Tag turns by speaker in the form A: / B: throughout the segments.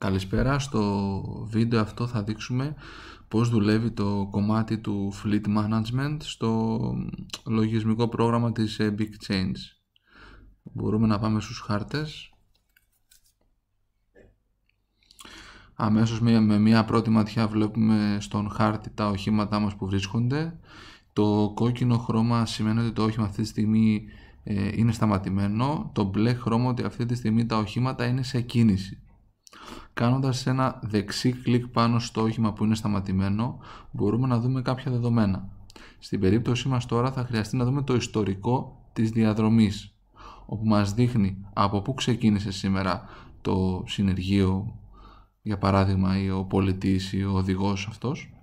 A: Καλησπέρα, στο βίντεο αυτό θα δείξουμε πώς δουλεύει το κομμάτι του Fleet Management στο λογισμικό πρόγραμμα της Big Change. Μπορούμε να πάμε στους χάρτες. Αμέσως με μία πρώτη ματιά βλέπουμε στον χάρτη τα οχήματά μας που βρίσκονται. Το κόκκινο χρώμα σημαίνει ότι το όχημα αυτή τη στιγμή ε, είναι σταματημένο. Το μπλε χρώμα ότι αυτή τη στιγμή τα οχήματα είναι σε κίνηση κάνοντας ένα δεξί κλικ πάνω στο όχημα που είναι σταματημένο μπορούμε να δούμε κάποια δεδομένα. Στην περίπτωσή μας τώρα θα χρειαστεί να δούμε το ιστορικό της διαδρομής όπου μας δείχνει από πού ξεκίνησε σήμερα το συνεργείο για παράδειγμα ή ο πολιτής ή ο οδηγός αυτός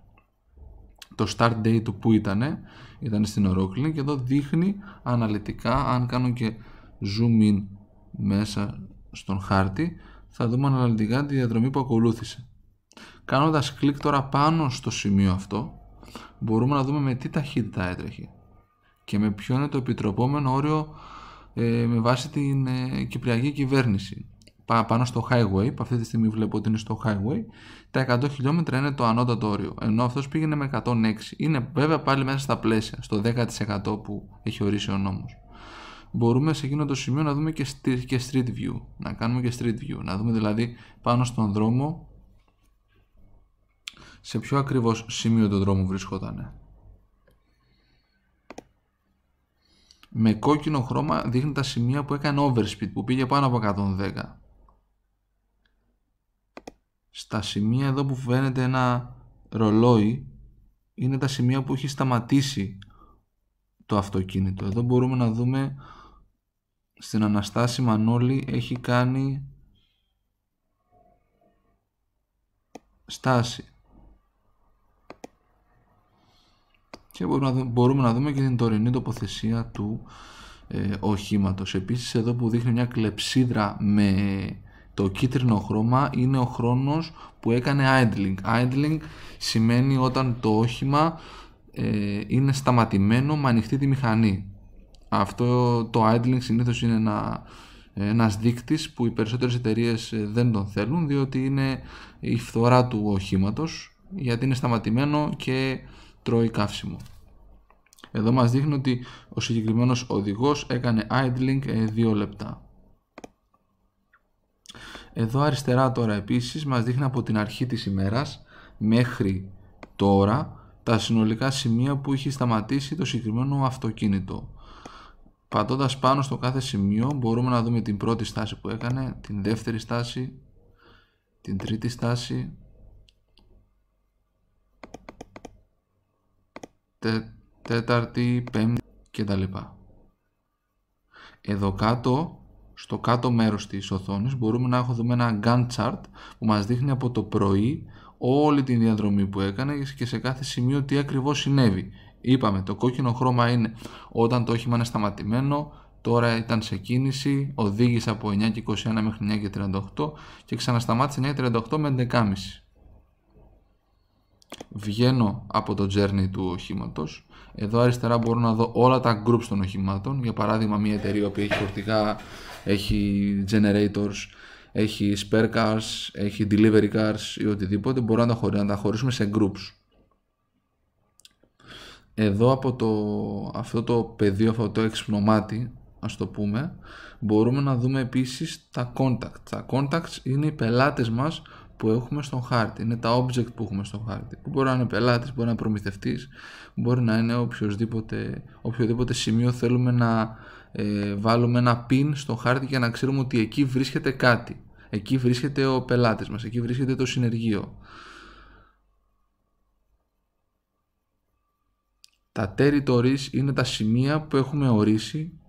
A: το start date του που ήταν ήταν στην Ορόκληνη και εδώ δείχνει αναλυτικά αν κάνω και zoom in μέσα στον χάρτη θα δούμε αναλυτικά τη διαδρομή που ακολούθησε. Κάνοντας κλικ τώρα πάνω στο σημείο αυτό, μπορούμε να δούμε με τι ταχύτητα έτρεχε και με ποιο είναι το επιτροπόμενο όριο ε, με βάση την ε, κυπριακή κυβέρνηση. Πά, πάνω στο highway, που αυτή τη στιγμή βλέπω ότι είναι στο highway, τα 100 χιλιόμετρα είναι το ανώτατο όριο, ενώ αυτός πήγαινε με 106. Είναι βέβαια πάλι μέσα στα πλαίσια, στο 10% που έχει ορίσει ο νόμος μπορούμε σε εκείνο το σημείο να δούμε και, street view, να κάνουμε και street view, να δούμε δηλαδή πάνω στον δρόμο σε ποιο ακριβώς σημείο του δρόμου βρισκόταν. Με κόκκινο χρώμα δείχνει τα σημεία που έκανε overspeed, που πήγε πάνω από 110. Στα σημεία εδώ που φαίνεται ένα ρολόι, είναι τα σημεία που έχει σταματήσει το αυτοκίνητο. Εδώ μπορούμε να δούμε στην Αναστάση Μανώλη έχει κάνει στάση. Και μπορούμε να, δούμε, και την τωρινή τοποθεσία του ε, οχήματος. Επίσης εδώ που δείχνει μια κλεψίδρα με το κίτρινο χρώμα είναι ο χρόνος που έκανε idling. Idling σημαίνει όταν το όχημα ε, είναι σταματημένο με ανοιχτή τη μηχανή. Αυτό το idling συνήθως είναι ένα, ένας δείκτης που οι περισσότερες εταιρείες ε, δεν τον θέλουν διότι είναι η φθορά του οχήματος γιατί είναι σταματημένο και τρώει καύσιμο. Εδώ μας δείχνει ότι ο συγκεκριμένος οδηγός έκανε idling 2 ε, λεπτά. Εδώ αριστερά τώρα επίσης μας δείχνει από την αρχή της ημέρας μέχρι τώρα τα συνολικά σημεία που είχε σταματήσει το συγκεκριμένο αυτοκίνητο. Πατώντας πάνω στο κάθε σημείο μπορούμε να δούμε την πρώτη στάση που έκανε, την δεύτερη στάση, την τρίτη στάση, τε, τέταρτη, πέμπτη λοιπά. Εδώ κάτω, στο κάτω μέρος της οθόνης μπορούμε να έχουμε ένα Gantt chart που μας δείχνει από το πρωί όλη την διαδρομή που έκανε και σε κάθε σημείο τι ακριβώς συνέβη. Είπαμε, το κόκκινο χρώμα είναι όταν το όχημα είναι σταματημένο, τώρα ήταν σε κίνηση, οδήγησε από 9.21 μέχρι 9.38 και ξανασταμάτησε 9.38 με 11.30. Βγαίνω από το journey του οχήματος. Εδώ αριστερά μπορώ να δω όλα τα groups των οχημάτων. Για παράδειγμα, μια εταιρεία που έχει φορτηγά, έχει generators, έχει spare cars, έχει delivery cars ή οτιδήποτε. Μπορώ να τα χωρίσουμε σε groups εδώ από το, αυτό το πεδίο, αυτό το έξυπνο μάτι, ας το πούμε, μπορούμε να δούμε επίσης τα contacts. Τα contacts είναι οι πελάτες μας που έχουμε στον χάρτη, είναι τα object που έχουμε στον χάρτη, που μπορεί να είναι πελάτης, μπορεί να είναι προμηθευτής, μπορεί να είναι οποιοδήποτε, οποιοδήποτε σημείο θέλουμε να ε, βάλουμε ένα pin στον χάρτη για να ξέρουμε ότι εκεί βρίσκεται κάτι, εκεί βρίσκεται ο πελάτης μας, εκεί βρίσκεται το συνεργείο. Τα territories είναι τα σημεία που έχουμε ορίσει.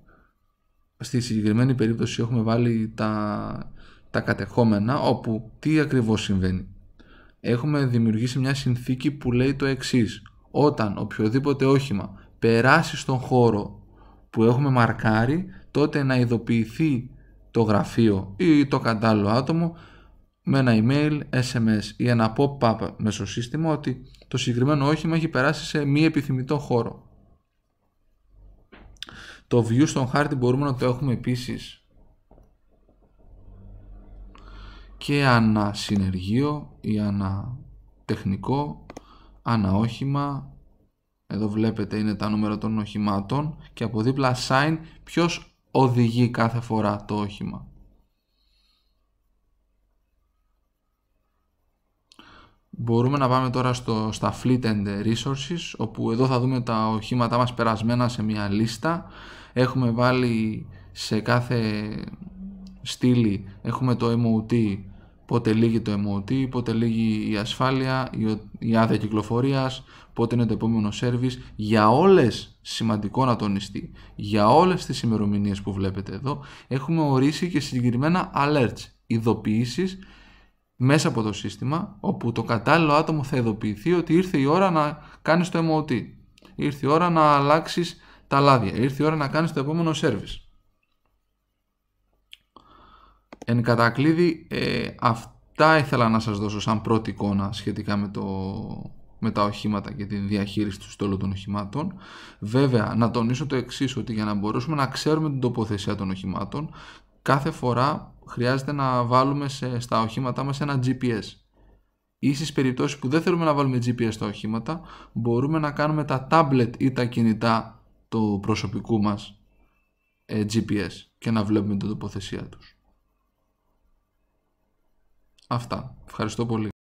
A: Στη συγκεκριμένη περίπτωση έχουμε βάλει τα, τα κατεχόμενα, όπου τι ακριβώς συμβαίνει. Έχουμε δημιουργήσει μια συνθήκη που λέει το εξής. Όταν οποιοδήποτε όχημα περάσει στον χώρο που έχουμε μαρκάρει, τότε να ειδοποιηθεί το γραφείο ή το κατάλληλο άτομο με ένα email, SMS ή ένα pop-up μέσω σύστημα ότι το συγκεκριμένο όχημα έχει περάσει σε μη επιθυμητό χώρο. Το view στον χάρτη μπορούμε να το έχουμε επίσης και ανά συνεργείο ή ανά τεχνικό, ανά Εδώ βλέπετε είναι τα νούμερα των οχημάτων και από δίπλα sign ποιος οδηγεί κάθε φορά το όχημα. Μπορούμε να πάμε τώρα στο, στα Fleet and Resources, όπου εδώ θα δούμε τα οχήματά μας περασμένα σε μια λίστα. Έχουμε βάλει σε κάθε στήλη, έχουμε το MOT, πότε λύγει το MOT, πότε λύγει η ασφάλεια, η άδεια κυκλοφορίας, πότε είναι το επόμενο service Για όλες, σημαντικό να τονιστεί, για όλες τις ημερομηνίες που βλέπετε εδώ, έχουμε ορίσει και συγκεκριμένα alerts, ειδοποιήσεις μέσα από το σύστημα, όπου το κατάλληλο άτομο θα ειδοποιηθεί ότι ήρθε η ώρα να κάνεις το MOT, ήρθε η ώρα να αλλάξεις τα λάδια, ήρθε η ώρα να κάνεις το επόμενο service. Εν κατακλείδη, ε, αυτά ήθελα να σας δώσω σαν πρώτη εικόνα σχετικά με, το, με τα οχήματα και τη διαχείριση του στόλου των οχημάτων. Βέβαια, να τονίσω το εξής, ότι για να μπορέσουμε να ξέρουμε την τοποθεσία των οχημάτων, κάθε φορά χρειάζεται να βάλουμε σε, στα οχήματά μας ένα GPS. Ή στις περιπτώσεις που δεν θέλουμε να βάλουμε GPS στα οχήματα, μπορούμε να κάνουμε τα tablet ή τα κινητά του προσωπικού μας ε, GPS και να βλέπουμε την τοποθεσία τους. Αυτά. Ευχαριστώ πολύ.